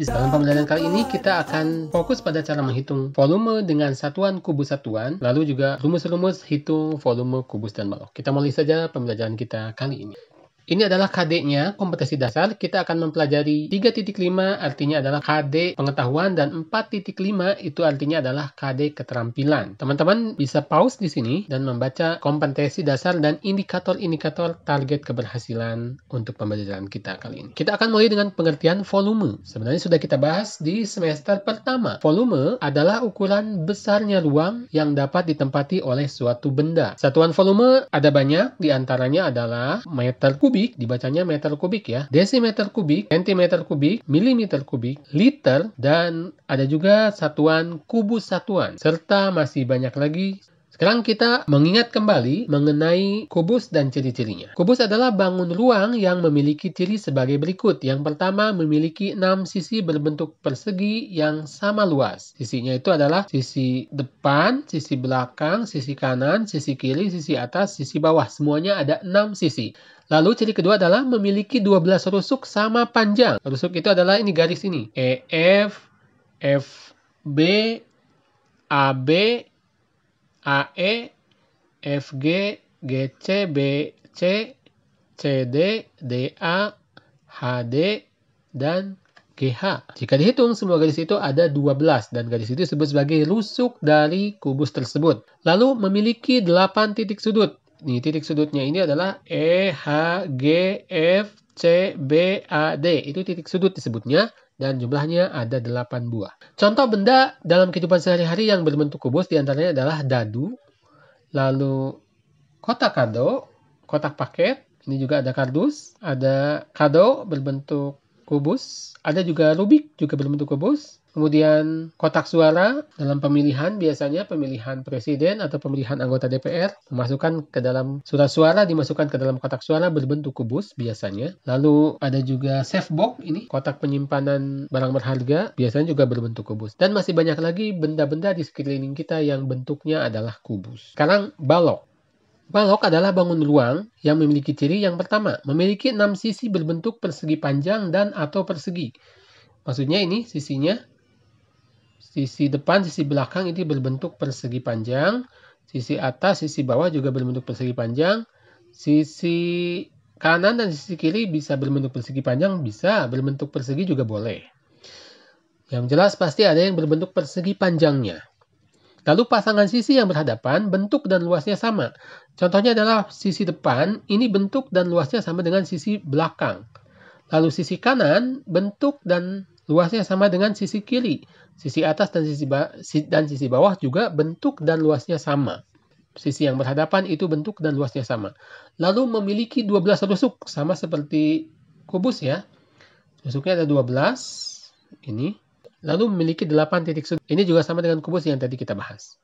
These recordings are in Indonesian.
Di dalam pembelajaran kali ini kita akan fokus pada cara menghitung volume dengan satuan kubus satuan, lalu juga rumus-rumus hitung volume kubus dan balok. Kita mulai saja pembelajaran kita kali ini. Ini adalah KD-nya, kompetensi dasar. Kita akan mempelajari 3.5 artinya adalah KD pengetahuan dan 4.5 itu artinya adalah KD keterampilan. Teman-teman bisa pause di sini dan membaca kompetensi dasar dan indikator-indikator target keberhasilan untuk pembelajaran kita kali ini. Kita akan mulai dengan pengertian volume. Sebenarnya sudah kita bahas di semester pertama. Volume adalah ukuran besarnya ruang yang dapat ditempati oleh suatu benda. Satuan volume ada banyak, diantaranya adalah meter kubik kubik, dibacanya meter kubik ya, desimeter kubik, sentimeter kubik, milimeter kubik, liter, dan ada juga satuan kubus satuan, serta masih banyak lagi sekarang kita mengingat kembali mengenai kubus dan ciri-cirinya. Kubus adalah bangun ruang yang memiliki ciri sebagai berikut. Yang pertama memiliki enam sisi berbentuk persegi yang sama luas. Sisinya itu adalah sisi depan, sisi belakang, sisi kanan, sisi kiri, sisi atas, sisi bawah. Semuanya ada enam sisi. Lalu ciri kedua adalah memiliki 12 rusuk sama panjang. Rusuk itu adalah ini garis ini. EF, FB, AB, AE, FG, GC, BC, CD, DA, HD, dan GH. Jika dihitung, semua garis itu ada 12 dan garis itu disebut sebagai rusuk dari kubus tersebut. Lalu memiliki 8 titik sudut. Nih, titik sudutnya ini adalah E, H, G, F, C, B, A, D. Itu titik sudut disebutnya dan jumlahnya ada 8 buah. Contoh benda dalam kehidupan sehari-hari yang berbentuk kubus diantaranya adalah dadu, lalu kotak kado, kotak paket, ini juga ada kardus, ada kado berbentuk kubus, ada juga rubik juga berbentuk kubus, Kemudian kotak suara dalam pemilihan biasanya pemilihan presiden atau pemilihan anggota DPR dimasukkan ke dalam surat suara dimasukkan ke dalam kotak suara berbentuk kubus biasanya. Lalu ada juga safe box ini kotak penyimpanan barang berharga biasanya juga berbentuk kubus. Dan masih banyak lagi benda-benda di sekeliling kita yang bentuknya adalah kubus. Sekarang balok. Balok adalah bangun ruang yang memiliki ciri yang pertama, memiliki enam sisi berbentuk persegi panjang dan atau persegi. Maksudnya ini sisinya Sisi depan, sisi belakang ini berbentuk persegi panjang. Sisi atas, sisi bawah juga berbentuk persegi panjang. Sisi kanan dan sisi kiri bisa berbentuk persegi panjang, bisa berbentuk persegi juga boleh. Yang jelas pasti ada yang berbentuk persegi panjangnya. Lalu pasangan sisi yang berhadapan, bentuk dan luasnya sama. Contohnya adalah sisi depan, ini bentuk dan luasnya sama dengan sisi belakang. Lalu sisi kanan, bentuk dan Luasnya sama dengan sisi kiri, sisi atas dan sisi, dan sisi bawah juga bentuk dan luasnya sama. Sisi yang berhadapan itu bentuk dan luasnya sama. Lalu memiliki 12 rusuk, sama seperti kubus ya. Rusuknya ada 12, ini. Lalu memiliki 8 titik sudut. Ini juga sama dengan kubus yang tadi kita bahas.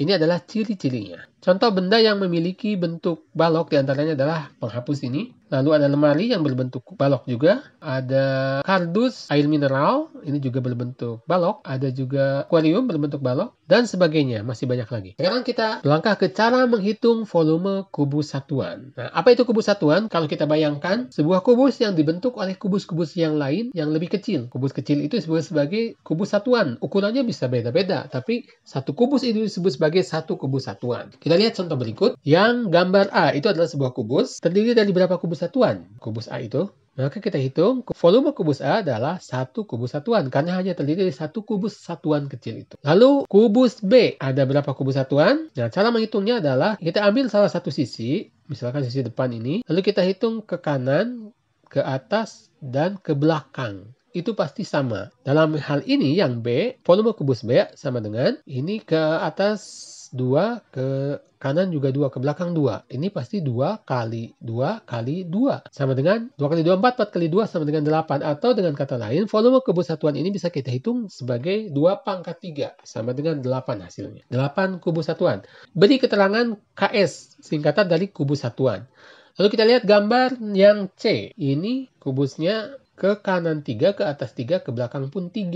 Ini adalah ciri-cirinya. Contoh benda yang memiliki bentuk balok diantaranya adalah penghapus ini, Lalu ada lemari yang berbentuk balok juga. Ada kardus air mineral, ini juga berbentuk balok. Ada juga akuarium berbentuk balok dan sebagainya. Masih banyak lagi. Sekarang kita langkah ke cara menghitung volume kubus satuan. Nah, apa itu kubus satuan? Kalau kita bayangkan sebuah kubus yang dibentuk oleh kubus-kubus yang lain yang lebih kecil. Kubus kecil itu disebut sebagai kubus satuan. Ukurannya bisa beda-beda, tapi satu kubus itu disebut sebagai satu kubus satuan. Kita lihat contoh berikut. Yang gambar A itu adalah sebuah kubus terdiri dari beberapa kubus satuan kubus A itu, maka kita hitung volume kubus A adalah satu kubus satuan karena hanya terdiri dari satu kubus satuan kecil itu. Lalu kubus B ada berapa kubus satuan? Nah, cara menghitungnya adalah kita ambil salah satu sisi, misalkan sisi depan ini, lalu kita hitung ke kanan, ke atas, dan ke belakang itu pasti sama. Dalam hal ini yang B, volume kubus B sama dengan ini ke atas 2 ke kanan juga 2 ke belakang 2. Ini pasti 2 kali 2 kali 2 sama dengan 2 kali 2 4, 4 kali 2 sama dengan 8 atau dengan kata lain volume kubus satuan ini bisa kita hitung sebagai 2 pangkat 3 sama dengan 8 hasilnya. 8 kubus satuan. Beri keterangan KS singkatan dari kubus satuan. Lalu kita lihat gambar yang C. Ini kubusnya ke kanan 3, ke atas 3, ke belakang pun 3.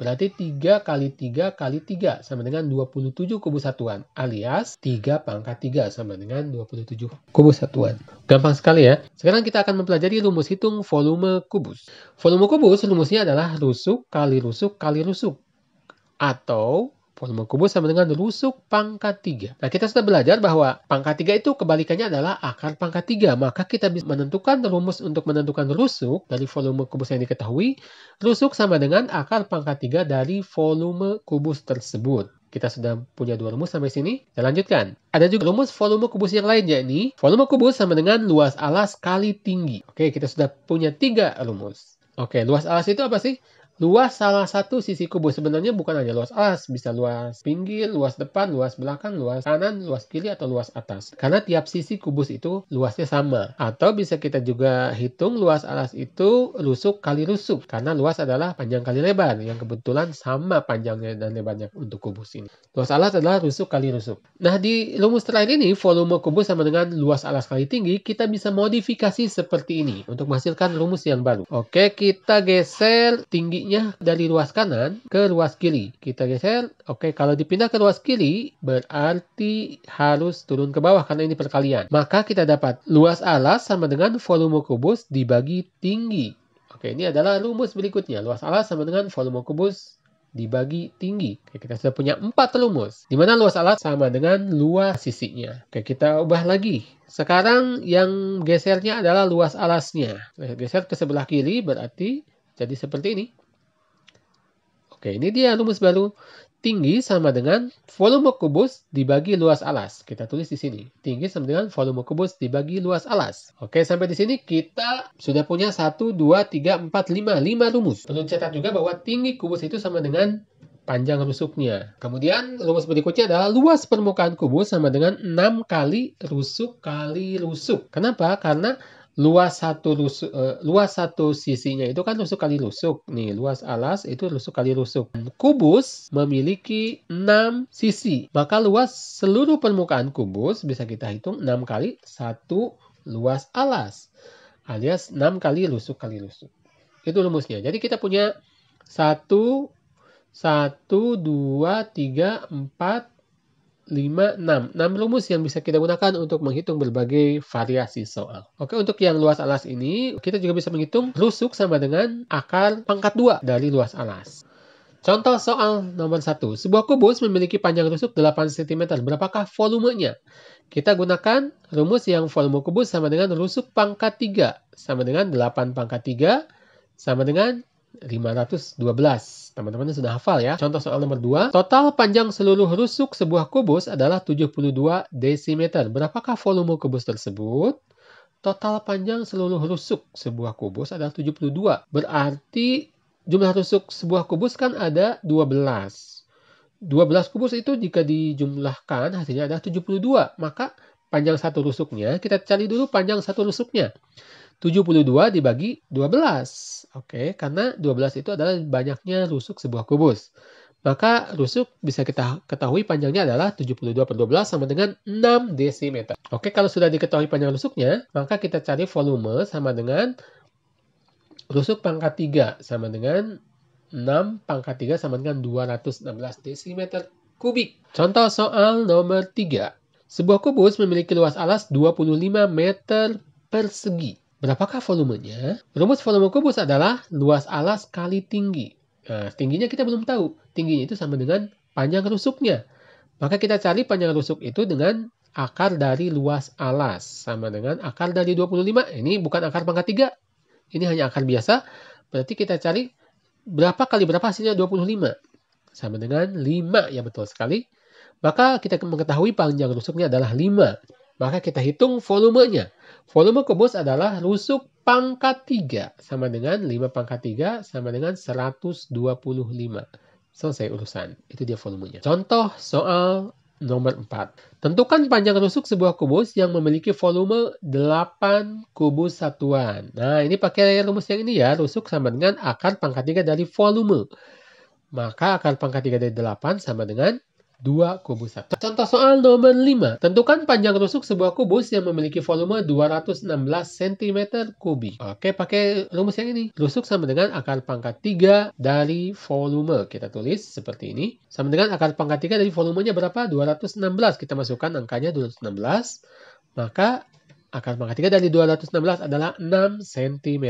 Berarti 3 kali 3 kali 3 sama dengan 27 kubu satuan alias 3 pangkat 3 sama dengan 27 kubu satuan. Gampang sekali ya. Sekarang kita akan mempelajari rumus hitung volume kubus. Volume kubus rumusnya adalah rusuk kali rusuk kali rusuk atau Volume kubus sama dengan rusuk pangkat 3. Nah, kita sudah belajar bahwa pangkat 3 itu kebalikannya adalah akar pangkat 3. Maka kita bisa menentukan rumus untuk menentukan rusuk dari volume kubus yang diketahui. Rusuk sama dengan akar pangkat 3 dari volume kubus tersebut. Kita sudah punya dua rumus sampai sini. Kita lanjutkan. Ada juga rumus volume kubus yang lain, yakni volume kubus sama dengan luas alas kali tinggi. Oke, kita sudah punya tiga rumus. Oke, luas alas itu apa sih? luas salah satu sisi kubus sebenarnya bukan hanya luas alas bisa luas pinggir luas depan luas belakang luas kanan luas kiri atau luas atas karena tiap sisi kubus itu luasnya sama atau bisa kita juga hitung luas alas itu rusuk kali rusuk karena luas adalah panjang kali lebar yang kebetulan sama panjangnya dan lebarnya untuk kubus ini luas alas adalah rusuk kali rusuk nah di rumus terakhir ini volume kubus sama dengan luas alas kali tinggi kita bisa modifikasi seperti ini untuk menghasilkan rumus yang baru oke kita geser tingginya dari ruas kanan ke ruas kiri. Kita geser, oke kalau dipindah ke ruas kiri berarti harus turun ke bawah karena ini perkalian. Maka kita dapat luas alas sama dengan volume kubus dibagi tinggi. Oke ini adalah rumus berikutnya. Luas alas sama dengan volume kubus dibagi tinggi. Oke, kita sudah punya empat rumus, di mana luas alas sama dengan luas sisinya. Oke, kita ubah lagi. Sekarang yang gesernya adalah luas alasnya. Geser ke sebelah kiri berarti jadi seperti ini. Oke, ini dia rumus baru. Tinggi sama dengan volume kubus dibagi luas alas. Kita tulis di sini. Tinggi sama dengan volume kubus dibagi luas alas. Oke, sampai di sini kita sudah punya 1, 2, 3, 4, 5. 5 rumus. Perlu catat juga bahwa tinggi kubus itu sama dengan panjang rusuknya. Kemudian rumus berikutnya adalah luas permukaan kubus sama dengan 6 kali rusuk kali rusuk. Kenapa? Karena luas satu lusuk, uh, eh, luas satu sisinya itu kan lusuk kali lusuk nih luas alas itu lusuk kali rusuk kubus memiliki enam sisi maka luas seluruh permukaan kubus bisa kita hitung enam kali satu luas alas alias enam kali lusuk kali lusuk itu rumusnya jadi kita punya satu satu dua tiga empat 5, 6. 6 rumus yang bisa kita gunakan untuk menghitung berbagai variasi soal. Oke, untuk yang luas alas ini, kita juga bisa menghitung rusuk sama dengan akar pangkat 2 dari luas alas. Contoh soal nomor 1. Sebuah kubus memiliki panjang rusuk 8 cm. Berapakah volumenya? Kita gunakan rumus yang volume kubus sama dengan rusuk pangkat 3. Sama dengan 8 pangkat 3. Sama dengan 512. Teman-teman sudah hafal ya. Contoh soal nomor 2. Total panjang seluruh rusuk sebuah kubus adalah 72 desimeter. Berapakah volume kubus tersebut? Total panjang seluruh rusuk sebuah kubus adalah 72. Berarti jumlah rusuk sebuah kubus kan ada 12. 12 kubus itu jika dijumlahkan hasilnya adalah 72. Maka panjang satu rusuknya, kita cari dulu panjang satu rusuknya. 72 dibagi 12. Oke, karena 12 itu adalah banyaknya rusuk sebuah kubus. Maka rusuk bisa kita ketahui panjangnya adalah 72 per 12 sama dengan 6 desimeter. Oke, kalau sudah diketahui panjang rusuknya, maka kita cari volume sama dengan rusuk pangkat 3 sama dengan 6 pangkat 3 sama dengan 216 desimeter kubik. Contoh soal nomor 3. Sebuah kubus memiliki luas alas 25 meter persegi. Berapakah volumenya? Rumus volume kubus adalah luas alas kali tinggi. Nah, tingginya kita belum tahu. Tingginya itu sama dengan panjang rusuknya. Maka kita cari panjang rusuk itu dengan akar dari luas alas. Sama dengan akar dari 25. Ini bukan akar pangkat 3. Ini hanya akar biasa. Berarti kita cari berapa kali berapa hasilnya 25. Sama dengan 5. Ya betul sekali. Maka kita mengetahui panjang rusuknya adalah 5. Maka kita hitung volumenya. Volume kubus adalah rusuk pangkat 3 sama dengan 5 pangkat 3 sama dengan 125. Selesai urusan. Itu dia volumenya. Contoh soal nomor 4. Tentukan panjang rusuk sebuah kubus yang memiliki volume 8 kubus satuan. Nah, ini pakai rumus yang ini ya. Rusuk sama dengan akar pangkat 3 dari volume. Maka akar pangkat 3 dari 8 sama dengan 2 kubus 1. Contoh soal nomor 5. Tentukan panjang rusuk sebuah kubus yang memiliki volume 216 cm kubik. Oke, pakai rumus yang ini. Rusuk sama dengan akar pangkat 3 dari volume. Kita tulis seperti ini. Sama dengan akar pangkat 3 dari volumenya berapa? 216. Kita masukkan angkanya 216. Maka akar pangkat 3 dari 216 adalah 6 cm.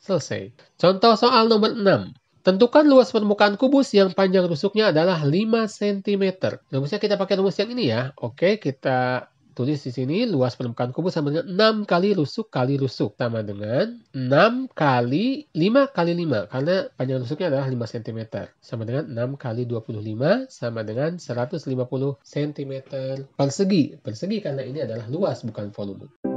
Selesai. Contoh soal nomor 6. Tentukan luas permukaan kubus yang panjang rusuknya adalah 5 cm. Rumusnya kita pakai rumus yang ini ya. Oke, kita tulis di sini luas permukaan kubus sama dengan 6 kali rusuk kali rusuk sama dengan 6 kali 5 kali 5 karena panjang rusuknya adalah 5 cm sama dengan 6 kali 25 sama dengan 150 cm persegi persegi karena ini adalah luas bukan volume